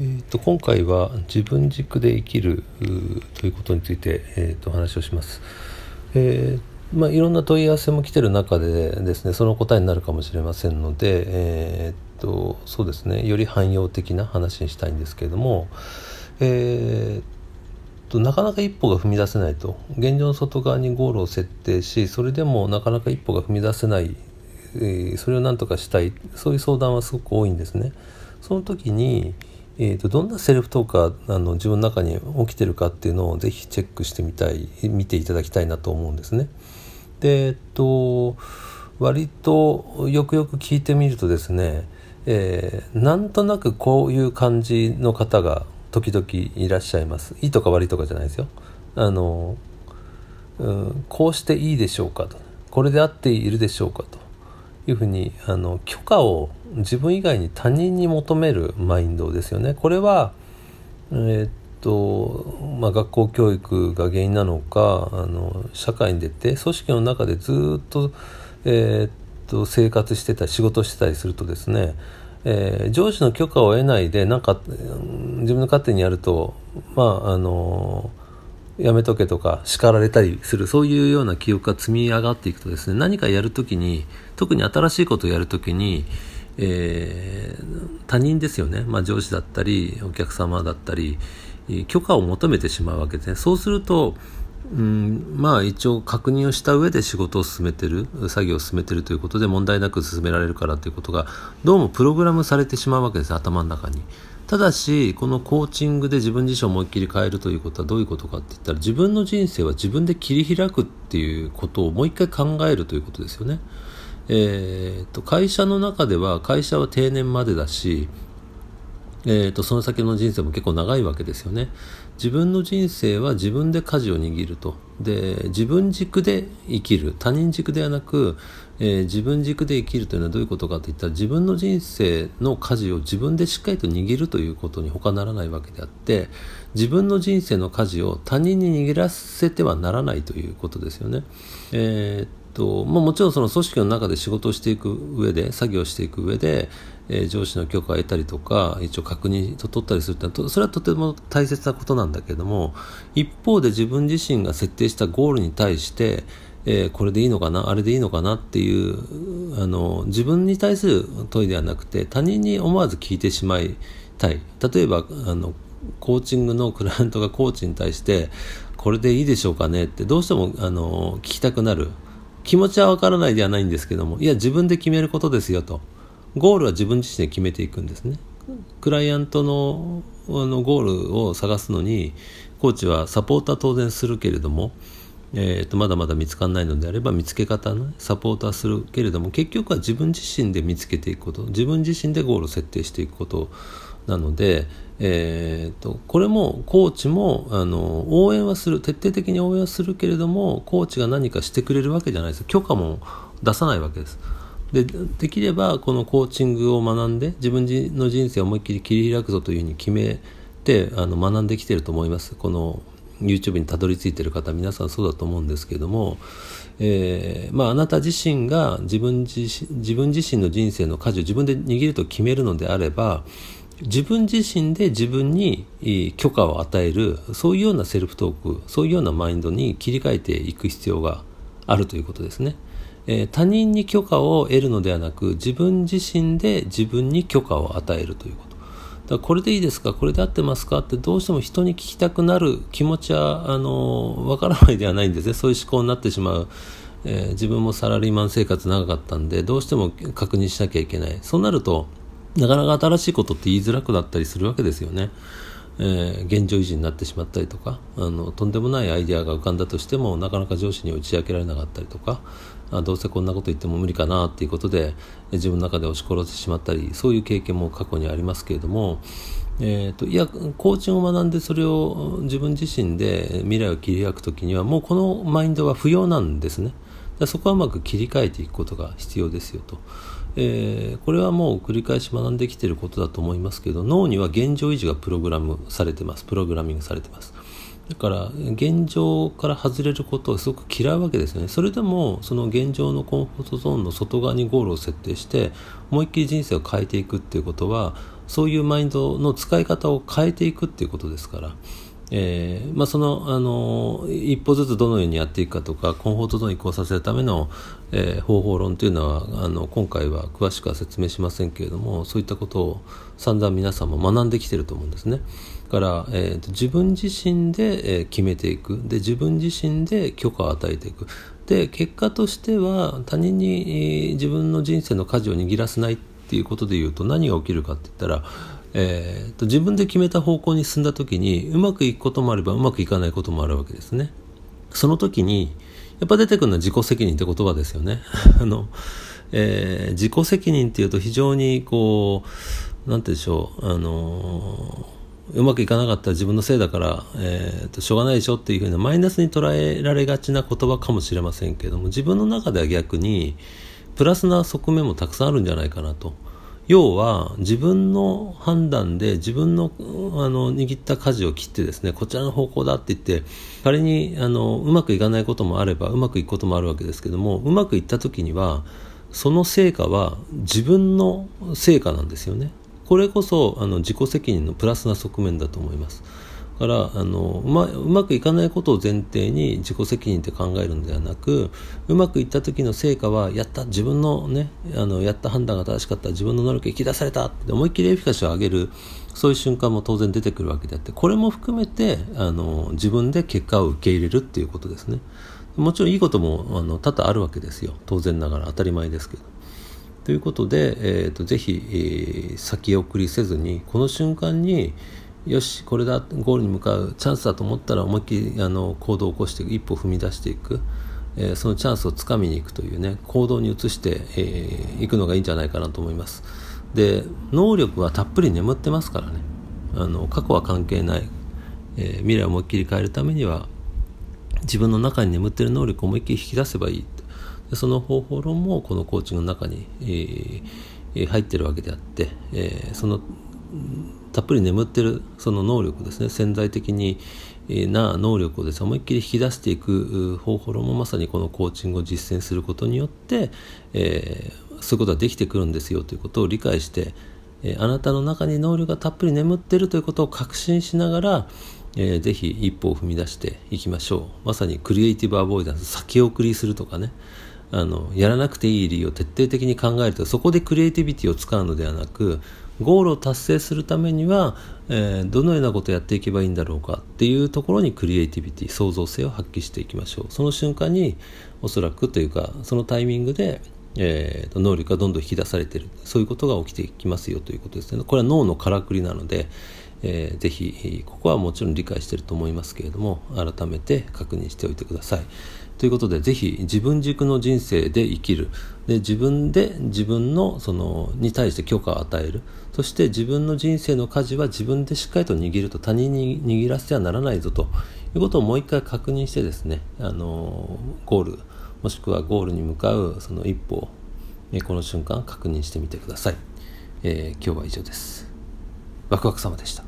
えーと、今回は自分軸で生きるということについて、えーと、話をします、えー、まあ、いろんな問い合わせも来てる中でですねその答えになるかもしれませんので、えーと、そうですねより汎用的な話にしたいんですけれども、えー、となかなか一歩が踏み出せないと現状の外側にゴールを設定しそれでもなかなか一歩が踏み出せない、えー、それをなんとかしたいそういう相談はすごく多いんですね。その時に、えーと、どんなセルフトークがあの自分の中に起きてるかっていうのをぜひチェックしてみたい見ていただきたいなと思うんですね。でえっ、ー、と割とよくよく聞いてみるとですね、えー、なんとなくこういう感じの方が時々いらっしゃいます。いいとか悪いとかじゃないですよ。あの、うん、こうしていいでしょうかと。これで合っているでしょうかというふうにあの許可を自分以外に他人に求めるマインドですよね。これは、えー、っとまあ、学校教育が原因なのかあの社会に出て組織の中でずっと,、えー、っと生活してたり仕事してたりするとですね、えー、上司の許可を得ないでなんか自分の勝手にやると、まあ、あのやめとけとか叱られたりするそういうような記憶が積み上がっていくとですね何かやるときに特に新しいことをやるときにえー、他人ですよね、まあ、上司だったりお客様だったり許可を求めてしまうわけで、ね、そうすると、うん、まあ一応確認をした上で仕事を進めてる作業を進めてるということで問題なく進められるからということがどうもプログラムされてしまうわけです頭の中に。ただし、このコーチングで自分自身を思いっきり変えるということはどういうことかって言ったら、自分の人生は自分で切り開くっていうことをもう一回考えるということですよね。えー、と会社の中では会社は定年までだし、えー、とその先の人生も結構長いわけですよね自分の人生は自分で舵を握るとで自分軸で生きる他人軸ではなく、えー、自分軸で生きるというのはどういうことかといったら自分の人生の舵を自分でしっかりと握るということに他ならないわけであって自分の人生の舵を他人に握らせてはならないということですよね。えー、とまあ、もちろんその組織の中で仕事をしていく上で作業していく上で、えー、上司の許可を得たりとか一応確認を取ったりするってのはそれはとても大切なことなんだけども一方で自分自身が設定したゴールに対して、えー、これでいいのかなあれでいいのかなっていうあの自分に対する問いではなくて他人に思わず聞いてしまいたい例えばあのコーチングのクライアントがコーチに対してこれでいいでしょうかねってどうしてもあの聞きたくなる気持ちはわからないではないんですけどもいや自分で決めることですよとゴールは自分自身で決めていくんですねクライアントのあのゴールを探すのにコーチはサポーター当然するけれども、えー、とまだまだ見つからないのであれば見つけ方の、サポーターするけれども結局は自分自身で見つけていくこと自分自身でゴールを設定していくことなので、えーと、これもコーチもあの応援はする徹底的に応援はするけれどもコーチが何かしてくれるわけじゃないです許可も出さないわけです。でできればこのコーチングを学んで自分の人生を思いっきり切り開くぞというふうに決めてあの学んできてると思いますこの YouTube にたどり着いてる方皆さんそうだと思うんですけれども、えー、まあ、あなた自身が自分自身自分自身の人生の舵を自分で握ると決めるのであれば自分自身で自分に許可を与えるそういうようなセルフトークそういうようなマインドに切り替えていく必要があるということですね、えー、他人に許可を得るのではなく自分自身で自分に許可を与えるということだこれでいいですかこれで合ってますかってどうしても人に聞きたくなる気持ちはあのわからないではないんですねそういう思考になってしまうえー、自分もサラリーマン生活長かったんでどうしても確認しなきゃいけないそうなるとなかなか新しいことって言いづらくなったりするわけですよね。えー、現状維持になってしまったりとかあのとんでもないアイデアが浮かんだとしてもなかなか上司に打ち明けられなかったりとかあどうせこんなこと言っても無理かなっていうことで自分の中で押し殺してしまったりそういう経験も過去にありますけれども、えーと、いやコーチンを学んでそれを自分自身で未来を切り開くときにはもうこのマインドは不要なんですね。そこはうまく切り替えていくことが必要ですよと。えー、これはもう繰り返し学んできてることだと思いますけど脳には現状維持がプログラムされてますプログラミングされてますだから現状から外れることをすごく嫌うわけですよねそれでもその現状のコンフォートゾーンの外側にゴールを設定して思いっきり人生を変えていくっていうことはそういうマインドの使い方を変えていくっていうことですからえーまあ、その、あの一歩ずつどのようにやっていくかとかコンフォートゾーンに移行させるための、えー、方法論というのはあの今回は詳しくは説明しませんけれどもそういったことを散々皆さんも学んできてると思うんですねから、えー、自分自身で、え決めていくで自分自身で許可を与えていくで結果としては他人に、え自分の人生の舵を握らせないっていうことで言うと何が起きるかって言ったら、えーと、自分で決めた方向に進んだ時にうまくいくこともあればうまくいかないこともあるわけですね。その時にやっぱ出てくるのは自己責任って言葉ですよね。あのえー、自己責任っていうと非常にこう何て言うんでしょうあのー、うまくいかなかったら自分のせいだから、えーと、としょうがないでしょっていうふうなマイナスに捉えられがちな言葉かもしれませんけども自分の中では逆にプラスな側面もたくさんあるんじゃないかなと。要は自分の判断で自分のあの握った舵を切ってですねこちらの方向だって言って仮にあのうまくいかないこともあればうまくいくこともあるわけですけどもうまくいった時にはその成果は自分の成果なんですよねこれこそあの自己責任のプラスな側面だと思います。だからあのうまうまくいかないことを前提に自己責任って考えるのではなくうまくいった時の成果はやった自分のねあのやった判断が正しかった自分の能力引き出されたって思いっきりエフィカシーを上げるそういう瞬間も当然出てくるわけであってこれも含めてあの自分で結果を受け入れるっていうことですねもちろんいいこともあの多々あるわけですよ当然ながら当たり前ですけどということで、えーと、とぜひ、えー、先送りせずにこの瞬間によしこれだゴールに向かうチャンスだと思ったら思いっきりあの行動を起こしていく一歩踏み出していく、えー、そのチャンスをつかみに行くというね行動に移してい、えー、くのがいいんじゃないかなと思いますで能力はたっぷり眠ってますからねあの過去は関係ない、えー、未来を思いっきり変えるためには自分の中に眠っている能力を思いっきり引き出せばいいでその方法論もこのコーチングの中に、えー、入ってるわけであって、えー、そのたっぷり眠ってるその能力ですね潜在的にな能力をですね思いっきり引き出していく方法論もまさにこのコーチングを実践することによって、えー、そういうことができてくるんですよということを理解して、えー、あなたの中に能力がたっぷり眠ってるということを確信しながら、えー、ぜひ一歩を踏み出していきましょうまさにクリエイティブアボイダンス先送りするとかねあのやらなくていい理由を徹底的に考えるとそこでクリエイティビティを使うのではなくゴールを達成するためには、えー、どのようなことをやっていけばいいんだろうかっていうところにクリエイティビティ創造性を発揮していきましょうその瞬間におそらくというかそのタイミングで、えー、と能力がどんどん引き出されているそういうことが起きていきますよということですねこれは脳のからくりなので、えー、ぜひここはもちろん理解していると思いますけれども改めて確認しておいてくださいということでぜひ自分軸の人生で生きるで自分で自分のそのに対して許可を与えるそして自分の人生の舵は自分でしっかりと握ると他人に握らせてはならないぞということをもう一回確認してですねあのゴールもしくはゴールに向かうその一歩をこの瞬間確認してみてください、えー、今日は以上ですワクワク様でした